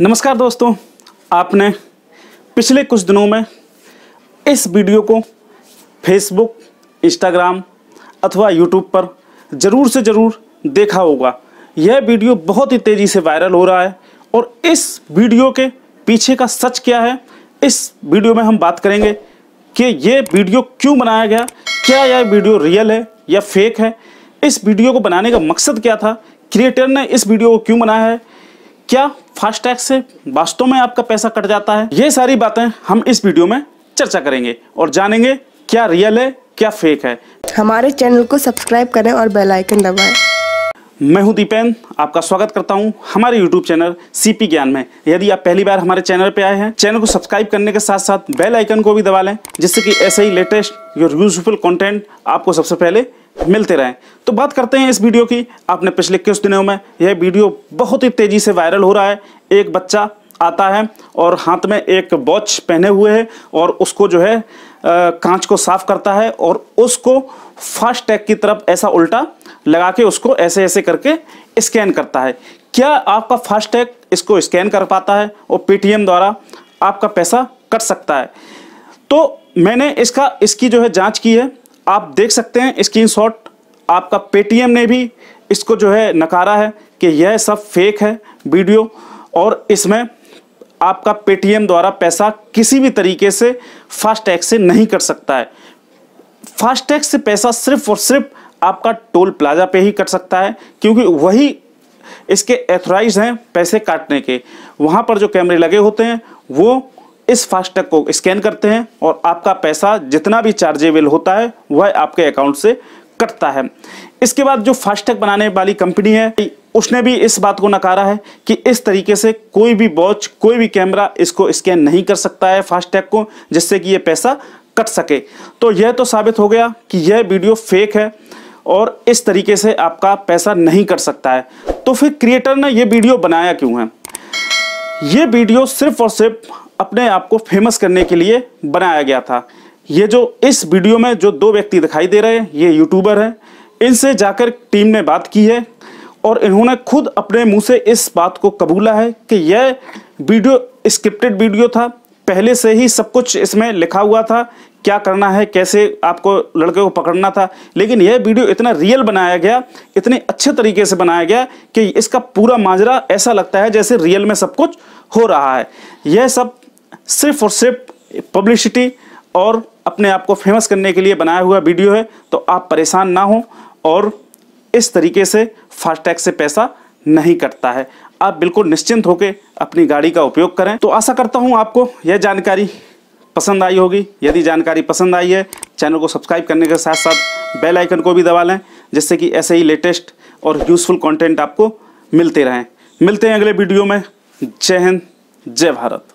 नमस्कार दोस्तों आपने पिछले कुछ दिनों में इस वीडियो को फेसबुक इंस्टाग्राम अथवा यूट्यूब पर ज़रूर से ज़रूर देखा होगा यह वीडियो बहुत ही तेज़ी से वायरल हो रहा है और इस वीडियो के पीछे का सच क्या है इस वीडियो में हम बात करेंगे कि यह वीडियो क्यों बनाया गया क्या यह वीडियो रियल है या फेक है इस वीडियो को बनाने का मकसद क्या था क्रिएटर ने इस वीडियो को क्यों बनाया है क्या फास्ट टैग से वास्तव में आपका पैसा कट जाता है ये सारी बातें हम इस वीडियो में चर्चा करेंगे और जानेंगे क्या रियल है क्या फेक है हमारे चैनल को सब्सक्राइब करें और बेल आइकन दबाएं मैं हूं दीपेन आपका स्वागत करता हूं हमारे YouTube चैनल पी ज्ञान में यदि आप पहली बार हमारे चैनल पे आए हैं चैनल को सब्सक्राइब करने के साथ साथ बेल आइकन को भी दबा लें जिससे कि ऐसे ही लेटेस्ट योर यूजफुल कंटेंट आपको सबसे पहले मिलते रहें तो बात करते हैं इस वीडियो की आपने पिछले कुछ दिनों में यह वीडियो बहुत ही तेज़ी से वायरल हो रहा है एक बच्चा आता है और हाथ में एक वॉच पहने हुए है और उसको जो है कांच को साफ करता है और उसको फास्ट टैग की तरफ ऐसा उल्टा लगा के उसको ऐसे ऐसे करके स्कैन करता है क्या आपका फास्ट टैग इसको स्कैन कर पाता है और पेटीएम द्वारा आपका पैसा कट सकता है तो मैंने इसका इसकी जो है जांच की है आप देख सकते हैं स्क्रीन शॉट आपका पेटीएम ने भी इसको जो है नकारा है कि यह सब फेक है वीडियो और इसमें आपका पेटीएम द्वारा पैसा किसी भी तरीके से फास्टैग से नहीं कर सकता है फास्टैग से पैसा सिर्फ और सिर्फ आपका टोल प्लाजा पे ही कट सकता है क्योंकि वही इसके एथोराइज हैं पैसे काटने के वहाँ पर जो कैमरे लगे होते हैं वो इस फास्टैग को स्कैन करते हैं और आपका पैसा जितना भी चार्जेबल होता है वह आपके अकाउंट से करता है इसके बाद जो फास्टैग बनाने वाली कंपनी है उसने भी इस बात को नकारा है कि इस तरीके से कोई भी वॉच कोई भी कैमरा इसको स्कैन नहीं कर सकता है फास्टैग को जिससे कि ये पैसा कट सके तो यह तो साबित हो गया कि यह वीडियो फेक है और इस तरीके से आपका पैसा नहीं कट सकता है तो फिर क्रिएटर ने यह वीडियो बनाया क्यों है यह वीडियो सिर्फ और सिर्फ अपने आप को फेमस करने के लिए बनाया गया था ये जो इस वीडियो में जो दो व्यक्ति दिखाई दे रहे हैं ये यूट्यूबर हैं इनसे जाकर टीम ने बात की है और इन्होंने खुद अपने मुंह से इस बात को कबूला है कि यह वीडियो स्क्रिप्टेड वीडियो था पहले से ही सब कुछ इसमें लिखा हुआ था क्या करना है कैसे आपको लड़के को पकड़ना था लेकिन यह वीडियो इतना रियल बनाया गया इतने अच्छे तरीके से बनाया गया कि इसका पूरा माजरा ऐसा लगता है जैसे रियल में सब कुछ हो रहा है यह सब सिर्फ और सिर्फ पब्लिसिटी और अपने आप को फेमस करने के लिए बनाया हुआ वीडियो है तो आप परेशान ना हो और इस तरीके से फास्टैग से पैसा नहीं कटता है आप बिल्कुल निश्चिंत होकर अपनी गाड़ी का उपयोग करें तो आशा करता हूँ आपको यह जानकारी पसंद आई होगी यदि जानकारी पसंद आई है चैनल को सब्सक्राइब करने के साथ साथ बेल आइकन को भी दबा लें जिससे कि ऐसे ही लेटेस्ट और यूज़फुल कंटेंट आपको मिलते रहें मिलते हैं अगले वीडियो में जय हिंद जय भारत